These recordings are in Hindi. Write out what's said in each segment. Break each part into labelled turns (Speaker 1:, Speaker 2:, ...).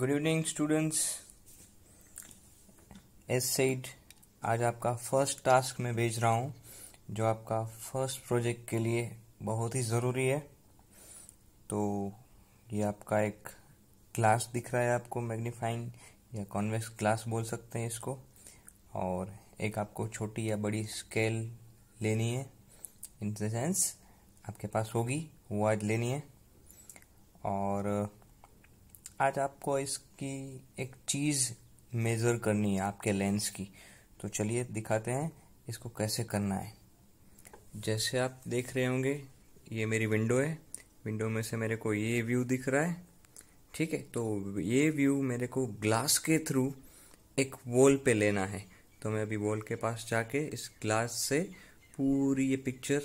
Speaker 1: good evening students as said आज आपका फर्स्ट टास्क मैं भेज रहा हूँ जो आपका फर्स्ट प्रोजेक्ट के लिए बहुत ही ज़रूरी है तो ये आपका एक ग्लास दिख रहा है आपको मैग्नीफाइंग या कॉन्वेक्स ग्लास बोल सकते हैं इसको और एक आपको छोटी या बड़ी स्केल लेनी है इन द सेंस आपके पास होगी वो आज लेनी है और आज आपको इसकी एक चीज़ मेज़र करनी है आपके लेंस की तो चलिए दिखाते हैं इसको कैसे करना है जैसे आप देख रहे होंगे ये मेरी विंडो है विंडो में से मेरे को ये व्यू दिख रहा है ठीक है तो ये व्यू मेरे को ग्लास के थ्रू एक वॉल पे लेना है तो मैं अभी वॉल के पास जाके इस ग्लास से पूरी ये पिक्चर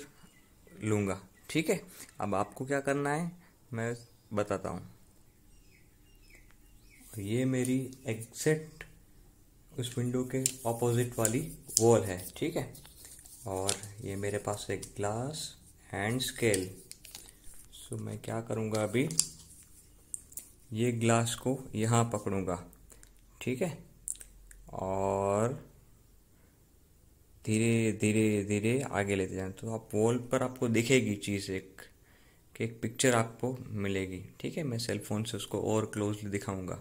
Speaker 1: लूँगा ठीक है अब आपको क्या करना है मैं बताता हूँ तो ये मेरी एग्जैक्ट उस विंडो के ऑपोजिट वाली वॉल है ठीक है और ये मेरे पास एक ग्लास हैंड स्केल सो मैं क्या करूँगा अभी ये ग्लास को यहाँ पकड़ूँगा ठीक है और धीरे धीरे धीरे आगे लेते जाए तो आप वॉल पर आपको दिखेगी चीज़ एक कि एक पिक्चर आपको मिलेगी ठीक है मैं सेल फोन से उसको और क्लोजली दिखाऊंगा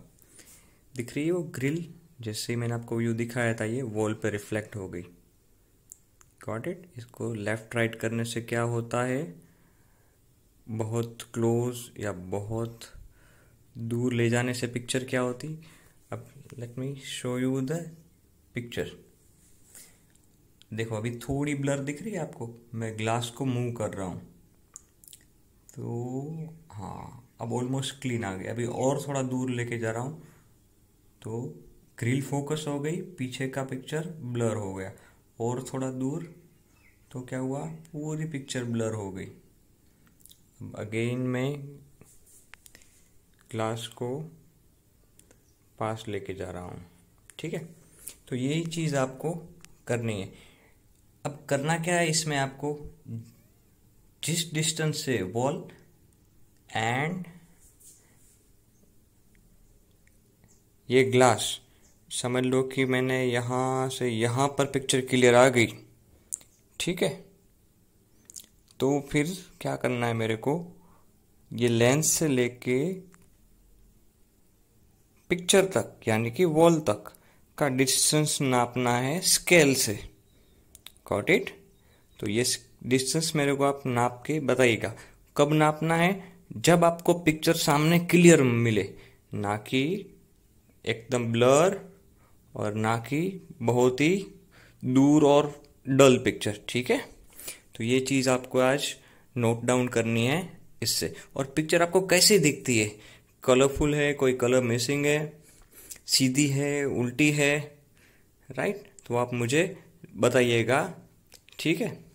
Speaker 1: दिख रही है वो ग्रिल जैसे मैंने आपको व्यू दिखाया था ये वॉल पे रिफ्लेक्ट हो गई गॉट इट इसको लेफ़्ट राइट करने से क्या होता है बहुत क्लोज या बहुत दूर ले जाने से पिक्चर क्या होती अब let me show you the picture देखो अभी थोड़ी ब्लर दिख रही है आपको मैं ग्लास को मूव कर रहा हूँ तो हाँ अब ऑलमोस्ट क्लीन आ गया अभी और थोड़ा दूर लेके जा रहा हूँ तो ग्रिल फोकस हो गई पीछे का पिक्चर ब्लर हो गया और थोड़ा दूर तो क्या हुआ पूरी पिक्चर ब्लर हो गई अगेन मैं क्लास को पास लेके जा रहा हूँ ठीक है तो यही चीज़ आपको करनी है अब करना क्या है इसमें आपको जिस डिस्टेंस से वॉल एंड ये ग्लास समझ लो कि मैंने यहाँ से यहाँ पर पिक्चर क्लियर आ गई ठीक है तो फिर क्या करना है मेरे को ये लेंस से लेके पिक्चर तक यानी कि वॉल तक का डिस्टेंस नापना है स्केल से कॉट इट तो ये डिस्टेंस मेरे को आप नाप के बताइएगा कब नापना है जब आपको पिक्चर सामने क्लियर मिले ना कि एकदम ब्लर और ना कि बहुत ही दूर और डल पिक्चर ठीक है तो ये चीज़ आपको आज नोट डाउन करनी है इससे और पिक्चर आपको कैसे दिखती है कलरफुल है कोई कलर मिसिंग है सीधी है उल्टी है राइट तो आप मुझे बताइएगा ठीक है